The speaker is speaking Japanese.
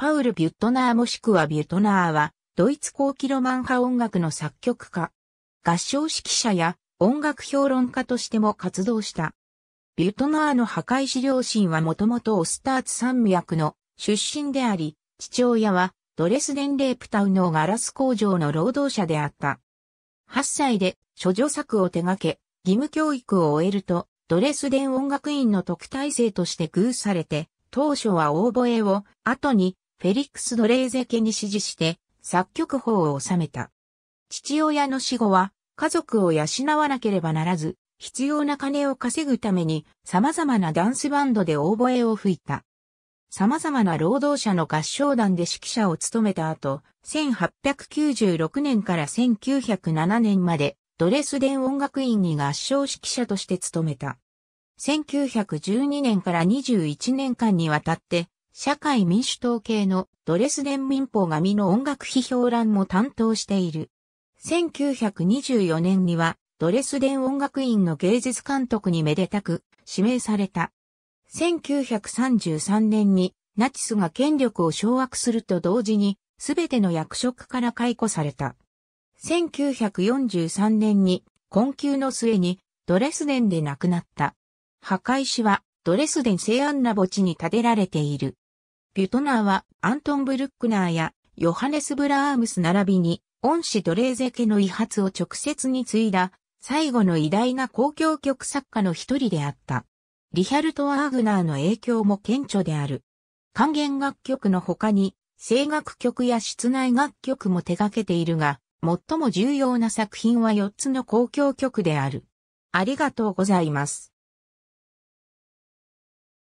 パウル・ビュットナーもしくはビュトナーは、ドイツ高機。ロマン派音楽の作曲家、合唱指揮者や音楽評論家としても活動した。ビュトナーの破壊資両親はもともとオスターツ山脈の出身であり、父親はドレスデン・レープタウのガラス工場の労働者であった。8歳で諸女作を手掛け、義務教育を終えると、ドレスデン音楽院の特待生として偶されて、当初はオーボエを、後にフェリックス・ドレーゼ家に指示して作曲法を収めた。父親の死後は家族を養わなければならず、必要な金を稼ぐために様々なダンスバンドで応募ボを吹いた。様々な労働者の合唱団で指揮者を務めた後、1896年から1907年までドレスデン音楽院に合唱指揮者として務めた。1912年から21年間にわたって社会民主党系のドレスデン民法紙の音楽批評欄も担当している。1924年にはドレスデン音楽院の芸術監督にめでたく指名された。1933年にナチスが権力を掌握すると同時に全ての役職から解雇された。1943年に困窮の末にドレスデンで亡くなった。墓石はドレスデン西安な墓地に建てられている。ビュトナーはアントン・ブルックナーやヨハネス・ブラームス並びに恩師ドレーゼ家の遺発を直接に継いだ最後の偉大な公共曲作家の一人であった。リヒャルト・アーグナーの影響も顕著である。還元楽曲の他に声楽曲や室内楽曲も手掛けているが、最も重要な作品は4つの公共曲である。ありがとうございます。